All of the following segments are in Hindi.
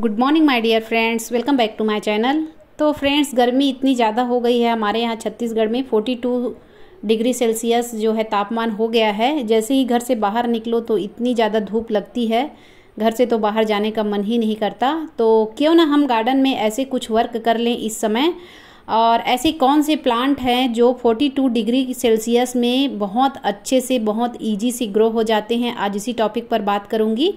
good morning my dear friends welcome back to my channel तो फ्रेंड्स गर्मी इतनी ज़्यादा हो गई है हमारे यहाँ छत्तीसगढ़ में 42 डिग्री सेल्सियस जो है तापमान हो गया है जैसे ही घर से बाहर निकलो तो इतनी ज़्यादा धूप लगती है घर से तो बाहर जाने का मन ही नहीं करता तो क्यों ना हम गार्डन में ऐसे कुछ वर्क कर लें इस समय और ऐसे कौन से प्लांट हैं जो 42 डिग्री सेल्सियस में बहुत अच्छे से बहुत ईजी से ग्रो हो जाते हैं आज इसी टॉपिक पर बात करूँगी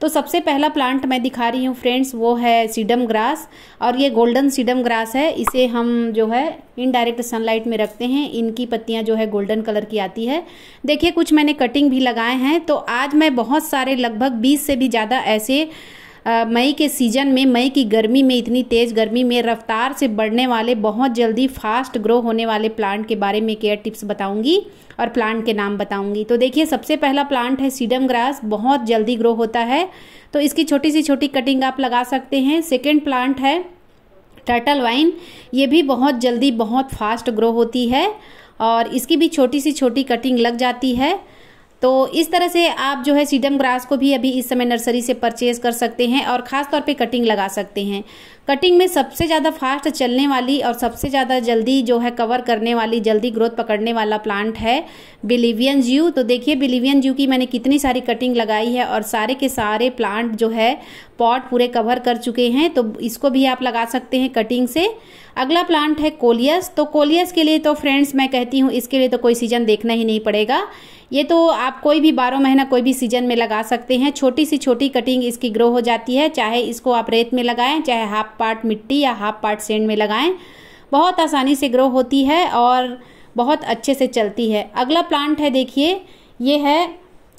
तो सबसे पहला प्लांट मैं दिखा रही हूँ फ्रेंड्स वो है सीडम ग्रास और ये गोल्डन सीडम ग्रास है इसे हम जो है इनडायरेक्ट सनलाइट में रखते हैं इनकी पत्तियाँ जो है गोल्डन कलर की आती है देखिए कुछ मैंने कटिंग भी लगाए हैं तो आज मैं बहुत सारे लगभग बीस से भी ज़्यादा ऐसे मई के सीजन में मई की गर्मी में इतनी तेज़ गर्मी में रफ्तार से बढ़ने वाले बहुत जल्दी फास्ट ग्रो होने वाले प्लांट के बारे में केयर टिप्स बताऊंगी और प्लांट के नाम बताऊंगी तो देखिए सबसे पहला प्लांट है सीडम ग्रास बहुत जल्दी ग्रो होता है तो इसकी छोटी सी छोटी कटिंग आप लगा सकते हैं सेकेंड प्लांट है टर्टल वाइन ये भी बहुत जल्दी बहुत फास्ट ग्रो होती है और इसकी भी छोटी सी छोटी कटिंग लग जाती है तो इस तरह से आप जो है सीडम ग्रास को भी अभी इस समय नर्सरी से परचेज कर सकते हैं और ख़ास तौर पे कटिंग लगा सकते हैं कटिंग में सबसे ज़्यादा फास्ट चलने वाली और सबसे ज़्यादा जल्दी जो है कवर करने वाली जल्दी ग्रोथ पकड़ने वाला प्लांट है बिलीवियन ज्यू तो देखिए बिलीवियन ज्यू की मैंने कितनी सारी कटिंग लगाई है और सारे के सारे प्लांट जो है पॉट पूरे कवर कर चुके हैं तो इसको भी आप लगा सकते हैं कटिंग से अगला प्लांट है कोलियस तो कोलियस के लिए तो फ्रेंड्स मैं कहती हूँ इसके लिए तो कोई सीजन देखना ही नहीं पड़ेगा ये तो आप कोई भी बारह महीना कोई भी सीजन में लगा सकते हैं छोटी सी छोटी कटिंग इसकी ग्रो हो जाती है चाहे इसको आप रेत में लगाएं चाहे हाफ पार्ट मिट्टी या हाफ पार्ट सेंड में लगाएं बहुत आसानी से ग्रो होती है और बहुत अच्छे से चलती है अगला प्लांट है देखिए ये है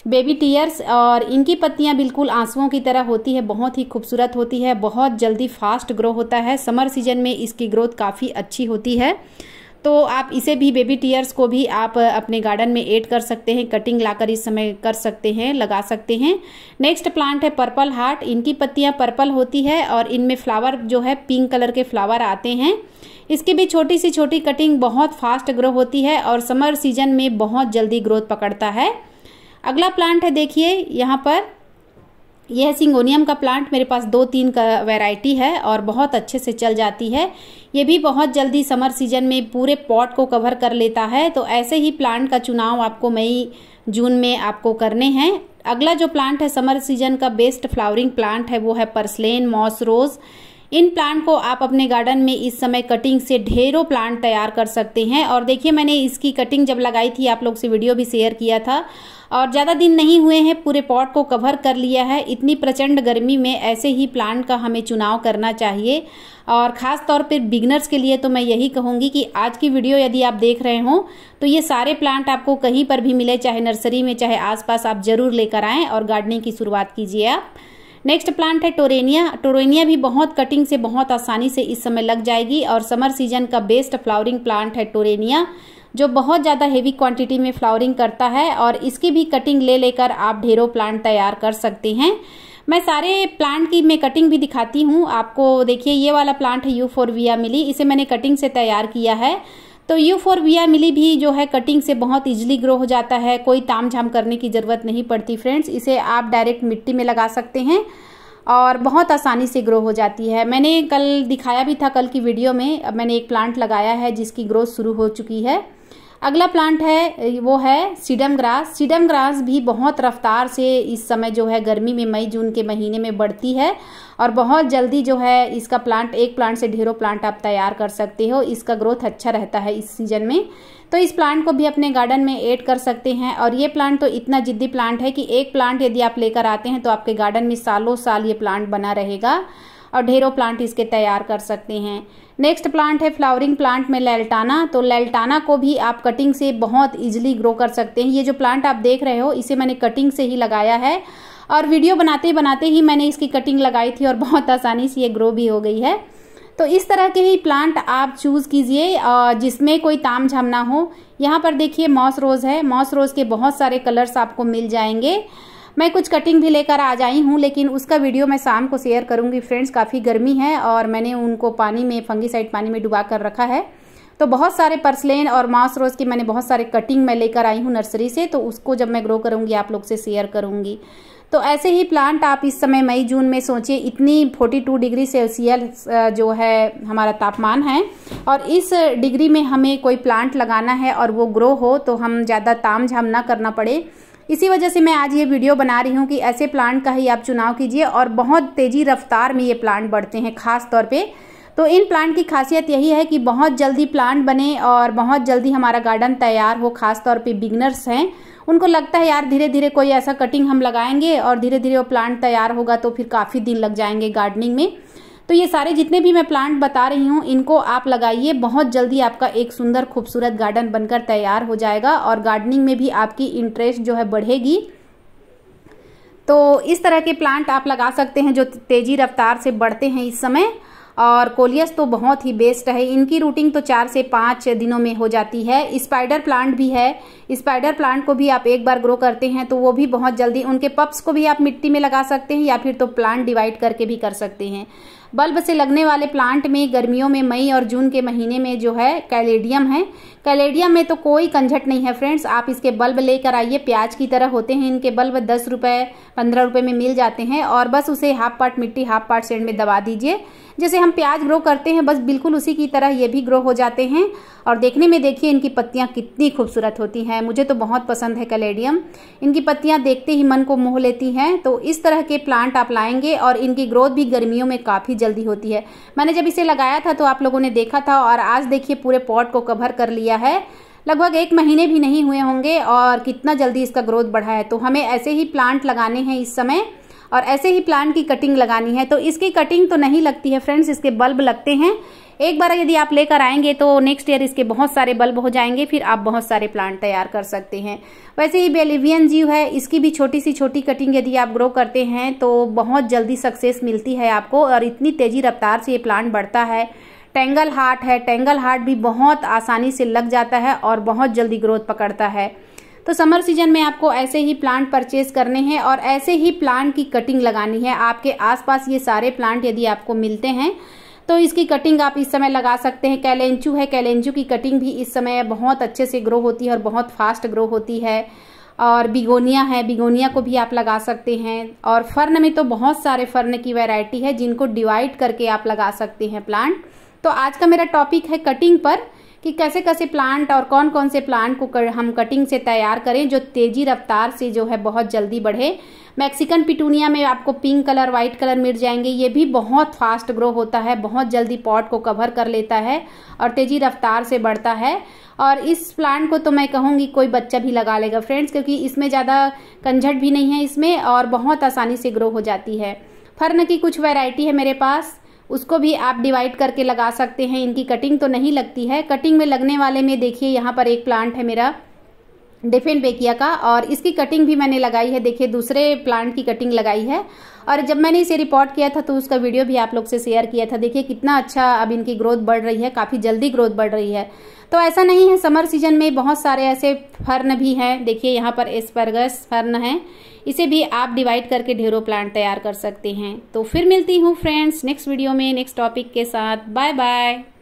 बेबी टीयर्स और इनकी पत्तियां बिल्कुल आंसुओं की तरह होती है बहुत ही खूबसूरत होती है बहुत जल्दी फास्ट ग्रो होता है समर सीजन में इसकी ग्रोथ काफ़ी अच्छी होती है तो आप इसे भी बेबी टीयर्स को भी आप अपने गार्डन में ऐड कर सकते हैं कटिंग लाकर इस समय कर सकते हैं लगा सकते हैं नेक्स्ट प्लांट है पर्पल हार्ट इनकी पत्तियां पर्पल होती है और इनमें फ्लावर जो है पिंक कलर के फ्लावर आते हैं इसकी भी छोटी सी छोटी कटिंग बहुत फास्ट ग्रो होती है और समर सीजन में बहुत जल्दी ग्रोथ पकड़ता है अगला प्लांट है देखिए यहाँ पर यह सिंगोनियम का प्लांट मेरे पास दो तीन का वैरायटी है और बहुत अच्छे से चल जाती है ये भी बहुत जल्दी समर सीजन में पूरे पॉट को कवर कर लेता है तो ऐसे ही प्लांट का चुनाव आपको मई जून में आपको करने हैं अगला जो प्लांट है समर सीजन का बेस्ट फ्लावरिंग प्लांट है वो है पर्सलेन मॉस रोज़ इन प्लांट को आप अपने गार्डन में इस समय कटिंग से ढेरों प्लांट तैयार कर सकते हैं और देखिए मैंने इसकी कटिंग जब लगाई थी आप लोग से वीडियो भी शेयर किया था और ज़्यादा दिन नहीं हुए हैं पूरे पॉट को कवर कर लिया है इतनी प्रचंड गर्मी में ऐसे ही प्लांट का हमें चुनाव करना चाहिए और ख़ास तौर पर बिगनर्स के लिए तो मैं यही कहूँगी कि आज की वीडियो यदि आप देख रहे हों तो ये सारे प्लांट आपको कहीं पर भी मिले चाहे नर्सरी में चाहे आसपास आप ज़रूर लेकर आएँ और गार्डनिंग की शुरुआत कीजिए आप नेक्स्ट प्लांट है टोरेनिया टोरेनिया भी बहुत कटिंग से बहुत आसानी से इस समय लग जाएगी और समर सीजन का बेस्ट फ्लावरिंग प्लांट है टोरेनिया जो बहुत ज़्यादा हेवी क्वांटिटी में फ्लावरिंग करता है और इसकी भी कटिंग ले लेकर आप ढेरों प्लांट तैयार कर सकते हैं मैं सारे प्लांट की मैं कटिंग भी दिखाती हूँ आपको देखिए ये वाला प्लांट है यू फोरविया मिली इसे मैंने कटिंग से तैयार किया है तो यूफोरबिया मिली भी जो है कटिंग से बहुत ईजिली ग्रो हो जाता है कोई ताम झाम करने की ज़रूरत नहीं पड़ती फ्रेंड्स इसे आप डायरेक्ट मिट्टी में लगा सकते हैं और बहुत आसानी से ग्रो हो जाती है मैंने कल दिखाया भी था कल की वीडियो में मैंने एक प्लांट लगाया है जिसकी ग्रोथ शुरू हो चुकी है अगला प्लांट है वो है सीडम ग्रास सीडम ग्रास भी बहुत रफ्तार से इस समय जो है गर्मी में मई जून के महीने में बढ़ती है और बहुत जल्दी जो है इसका प्लांट एक प्लांट से ढेरों प्लांट आप तैयार कर सकते हो इसका ग्रोथ अच्छा रहता है इस सीजन में तो इस प्लांट को भी अपने गार्डन में ऐड कर सकते हैं और ये प्लांट तो इतना जिद्दी प्लांट है कि एक प्लांट यदि आप लेकर आते हैं तो आपके गार्डन में सालों साल ये प्लांट बना रहेगा और ढेरों प्लांट इसके तैयार कर सकते हैं नेक्स्ट प्लांट है फ्लावरिंग प्लांट में लेल्टाना तो लेल्टाना को भी आप कटिंग से बहुत इजीली ग्रो कर सकते हैं ये जो प्लांट आप देख रहे हो इसे मैंने कटिंग से ही लगाया है और वीडियो बनाते बनाते ही मैंने इसकी कटिंग लगाई थी और बहुत आसानी से ये ग्रो भी हो गई है तो इस तरह के ही प्लांट आप चूज़ कीजिए जिसमें कोई ताम झमना हो यहाँ पर देखिए मॉस रोज़ है मॉस रोज़ के बहुत सारे कलर्स आपको मिल जाएंगे मैं कुछ कटिंग भी लेकर आ जाई हूँ लेकिन उसका वीडियो मैं शाम को शेयर करूँगी फ्रेंड्स काफ़ी गर्मी है और मैंने उनको पानी में फंगीसाइड पानी में डुबा कर रखा है तो बहुत सारे पर्सलेन और मास रोज़ की मैंने बहुत सारे कटिंग मैं लेकर आई हूँ नर्सरी से तो उसको जब मैं ग्रो करूँगी आप लोग से शेयर करूँगी तो ऐसे ही प्लांट आप इस समय मई जून में सोचिए इतनी 42 डिग्री सेल्सियस जो है हमारा तापमान है और इस डिग्री में हमें कोई प्लांट लगाना है और वो ग्रो हो तो हम ज़्यादा ताम झाम ना करना पड़े इसी वजह से मैं आज ये वीडियो बना रही हूँ कि ऐसे प्लांट का ही आप चुनाव कीजिए और बहुत तेज़ी रफ्तार में ये प्लांट बढ़ते हैं खास तौर पे तो इन प्लांट की खासियत यही है कि बहुत जल्दी प्लांट बने और बहुत जल्दी हमारा गार्डन तैयार हो खास तौर पे बिगनर्स हैं उनको लगता है यार धीरे धीरे कोई ऐसा कटिंग हम लगाएंगे और धीरे धीरे वो प्लांट तैयार होगा तो फिर काफ़ी दिन लग जाएंगे गार्डनिंग में तो ये सारे जितने भी मैं प्लांट बता रही हूँ इनको आप लगाइए बहुत जल्दी आपका एक सुंदर खूबसूरत गार्डन बनकर तैयार हो जाएगा और गार्डनिंग में भी आपकी इंटरेस्ट जो है बढ़ेगी तो इस तरह के प्लांट आप लगा सकते हैं जो तेज़ी रफ्तार से बढ़ते हैं इस समय और कोलियस तो बहुत ही बेस्ट है इनकी रूटिंग तो चार से पाँच दिनों में हो जाती है स्पाइडर प्लांट भी है स्पाइडर प्लांट को भी आप एक बार ग्रो करते हैं तो वो भी बहुत जल्दी उनके पप्स को भी आप मिट्टी में लगा सकते हैं या फिर तो प्लांट डिवाइड करके भी कर सकते हैं बल्ब से लगने वाले प्लांट में गर्मियों में मई और जून के महीने में जो है कैलेडियम है कैलेडियम में तो कोई कंझट नहीं है फ्रेंड्स आप इसके बल्ब लेकर आइए प्याज की तरह होते हैं इनके बल्ब दस रुपये पंद्रह रुपये में मिल जाते हैं और बस उसे हाफ पार्ट मिट्टी हाफ पार्ट सेंड में दबा दीजिए जैसे हम प्याज ग्रो करते हैं बस बिल्कुल उसी की तरह ये भी ग्रो हो जाते हैं और देखने में देखिए इनकी पत्तियाँ कितनी खूबसूरत होती हैं मुझे तो बहुत पसंद है कैलेडियम इनकी पत्तियाँ देखते ही मन को मोह लेती हैं तो इस तरह के प्लांट आप लाएंगे और इनकी ग्रोथ भी गर्मियों में काफ़ी जल्दी होती है मैंने जब इसे लगाया था तो आप लोगों ने देखा था और आज देखिए पूरे पॉट को कवर कर लिया है लगभग एक महीने भी नहीं हुए होंगे और कितना जल्दी इसका ग्रोथ बढ़ा है तो हमें ऐसे ही प्लांट लगाने हैं इस समय और ऐसे ही प्लांट की कटिंग लगानी है तो इसकी कटिंग तो नहीं लगती है फ्रेंड्स इसके बल्ब लगते हैं एक बार यदि आप लेकर आएंगे तो नेक्स्ट ईयर इसके बहुत सारे बल्ब हो जाएंगे फिर आप बहुत सारे प्लांट तैयार कर सकते हैं वैसे ही बेलिवियन जीव है इसकी भी छोटी सी छोटी कटिंग यदि आप ग्रो करते हैं तो बहुत जल्दी सक्सेस मिलती है आपको और इतनी तेज़ी रफ्तार से ये प्लांट बढ़ता है टेंगल हार्ट है टेंगल हार्ट भी बहुत आसानी से लग जाता है और बहुत जल्दी ग्रोथ पकड़ता है तो समर सीजन में आपको ऐसे ही प्लांट परचेज करने हैं और ऐसे ही प्लांट की कटिंग लगानी है आपके आसपास ये सारे प्लांट यदि आपको मिलते हैं तो इसकी कटिंग आप इस समय लगा सकते हैं कैलेंचू है कैलेंचू की कटिंग भी इस समय बहुत अच्छे से ग्रो होती है और बहुत फास्ट ग्रो होती है और बिगोनिया है बिगोनिया को भी आप लगा सकते हैं और फर्न में तो बहुत सारे फर्न की वैरायटी है जिनको डिवाइड करके आप लगा सकते हैं प्लांट तो आज का मेरा टॉपिक है कटिंग पर कि कैसे कैसे प्लांट और कौन कौन से प्लांट को कर, हम कटिंग से तैयार करें जो तेज़ी रफ्तार से जो है बहुत जल्दी बढ़े मैक्सिकन पिटूनिया में आपको पिंक कलर वाइट कलर मिल जाएंगे ये भी बहुत फास्ट ग्रो होता है बहुत जल्दी पॉट को कवर कर लेता है और तेज़ी रफ्तार से बढ़ता है और इस प्लांट को तो मैं कहूँगी कोई बच्चा भी लगा लेगा फ्रेंड्स क्योंकि इसमें ज़्यादा कंझट भी नहीं है इसमें और बहुत आसानी से ग्रो हो जाती है फर्न की कुछ वैरायटी है मेरे पास उसको भी आप डिवाइड करके लगा सकते हैं इनकी कटिंग तो नहीं लगती है कटिंग में लगने वाले में देखिए यहाँ पर एक प्लांट है मेरा डिफेन बेकिया का और इसकी कटिंग भी मैंने लगाई है देखिए दूसरे प्लांट की कटिंग लगाई है और जब मैंने इसे रिपोर्ट किया था तो उसका वीडियो भी आप लोग से शेयर किया था देखिए कितना अच्छा अब इनकी ग्रोथ बढ़ रही है काफ़ी जल्दी ग्रोथ बढ़ रही है तो ऐसा नहीं है समर सीजन में बहुत सारे ऐसे फर्न भी हैं देखिए यहाँ पर एस्परगस फर्न है इसे भी आप डिवाइड करके ढेरों प्लांट तैयार कर सकते हैं तो फिर मिलती हूँ फ्रेंड्स नेक्स्ट वीडियो में नेक्स्ट टॉपिक के साथ बाय बाय